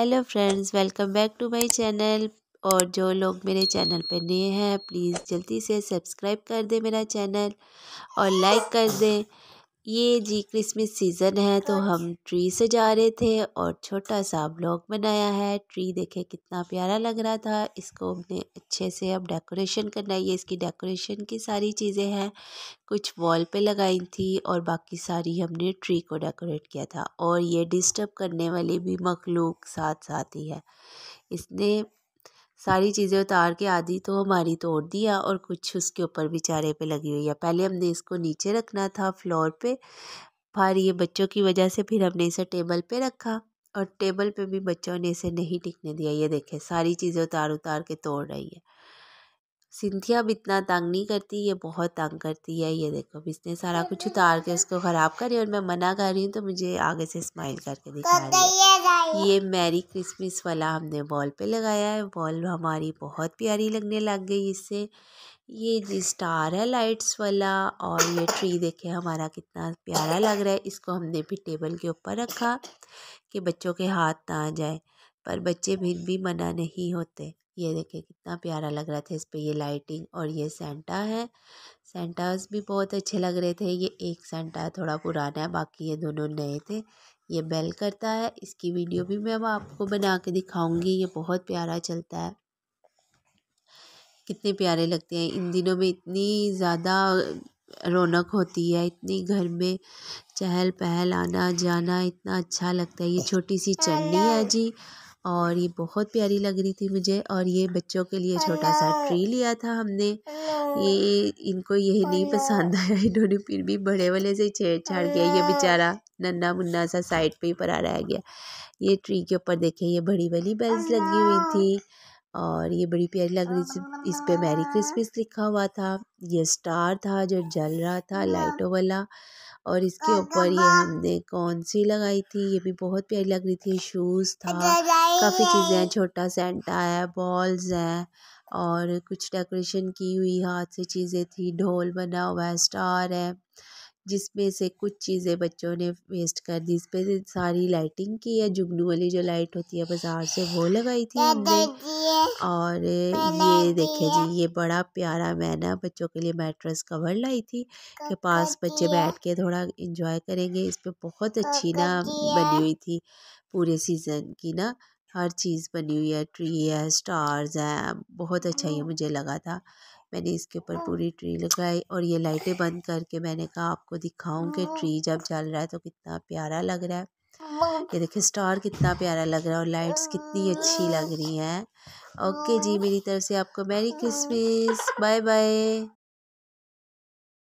Hello friends welcome back to my channel और जो लोग मेरे चैनल पर नए हैं प्लीज़ जल्दी से सब्सक्राइब कर दें मेरा चैनल और लाइक कर दें ये जी क्रिसमस सीज़न है तो हाँ हम ट्री से जा रहे थे और छोटा सा ब्लॉग बनाया है ट्री देखे कितना प्यारा लग रहा था इसको हमने अच्छे से अब डेकोरेशन करना है ये इसकी डेकोरेशन की सारी चीज़ें हैं कुछ वॉल पे लगाई थी और बाकी सारी हमने ट्री को डेकोरेट किया था और ये डिस्टर्ब करने वाली भी मखलूक साथ साथ ही है इसने सारी चीज़ें उतार के आधी तो हमारी तोड़ दिया और कुछ उसके ऊपर बेचारे पे लगी हुई है पहले हमने इसको नीचे रखना था फ्लोर पे फिर ये बच्चों की वजह से फिर हमने इसे टेबल पे रखा और टेबल पे भी बच्चों ने इसे नहीं टिकने दिया ये देखें सारी चीज़ें उतार उतार के तोड़ रही है सिंथिया भी इतना तंग नहीं करती ये बहुत तंग करती है ये देखो इसने सारा कुछ उतार के उसको ख़राब करी और मैं मना कर रही हूँ तो मुझे आगे से स्माइल करके दिखा रही है ये मैरी क्रिसमस वाला हमने बॉल पे लगाया है बॉल हमारी बहुत प्यारी लगने लग गई इससे ये स्टार है लाइट्स वाला और ये ट्री देखे हमारा कितना प्यारा लग रहा है इसको हमने भी टेबल के ऊपर रखा कि बच्चों के हाथ ना आ जाए पर बच्चे फिर भी मना नहीं होते ये देखिए कितना प्यारा लग रहा था इस पे ये लाइटिंग और ये सेंटा है सेंटास भी बहुत अच्छे लग रहे थे ये एक सेंटा थोड़ा पुराना है बाकी ये दोनों नए थे ये बेल करता है इसकी वीडियो भी मैं अब आपको बना के दिखाऊंगी ये बहुत प्यारा चलता है कितने प्यारे लगते हैं इन दिनों में इतनी ज़्यादा रौनक होती है इतनी घर में चहल पहल आना जाना इतना अच्छा लगता है ये छोटी सी चटनी है जी और ये बहुत प्यारी लग रही थी मुझे और ये बच्चों के लिए छोटा सा ट्री लिया था हमने ये इनको यही नहीं पसंद आया इन्होंने फिर भी बड़े वाले से छेड़छाड़ किया ये बेचारा नन्ना मुन्ना सा साइड पे ही पड़ा रह गया ये ट्री के ऊपर देखे ये बड़ी वाली बेल्स लगी हुई थी और ये बड़ी प्यारी लग रही थी इस पर मैरी क्रिसमस लिखा हुआ था ये स्टार था जो जल रहा था लाइटों वाला और इसके हाँ, ऊपर ये हाँ। हमने कौन सी लगाई थी ये भी बहुत प्यारी लग रही थी शूज़ था काफ़ी चीज़ें हैं छोटा सेंटा है बॉल्स हैं और कुछ डेकोरेशन की हुई हाथ से चीज़ें थी ढोल बना हुआ है स्टार है जिसमें से कुछ चीज़ें बच्चों ने वेस्ट कर दी इस पर सारी लाइटिंग की है जुगनू वाली जो लाइट होती है बाजार से वो लगाई थी हमने और ये देखे जी ये बड़ा प्यारा मैंने बच्चों के लिए मैट्रेस कवर लाई थी के पास बच्चे बैठ के थोड़ा इंजॉय करेंगे इस पर बहुत अच्छी ना बनी हुई थी पूरे सीज़न की ना हर चीज़ बनी हुई है ट्री है स्टार्स हैं बहुत अच्छा ये मुझे लगा था मैंने इसके ऊपर हाँ। पूरी ट्री लगाई और ये लाइटें बंद करके मैंने कहा आपको दिखाऊं कि हाँ। ट्री जब जल रहा है तो कितना प्यारा लग रहा है हाँ। ये देखिए स्टार कितना प्यारा लग रहा है और लाइट्स कितनी अच्छी लग रही हैं ओके जी मेरी तरफ से आपको मैरी क्रिसमस बाय बाय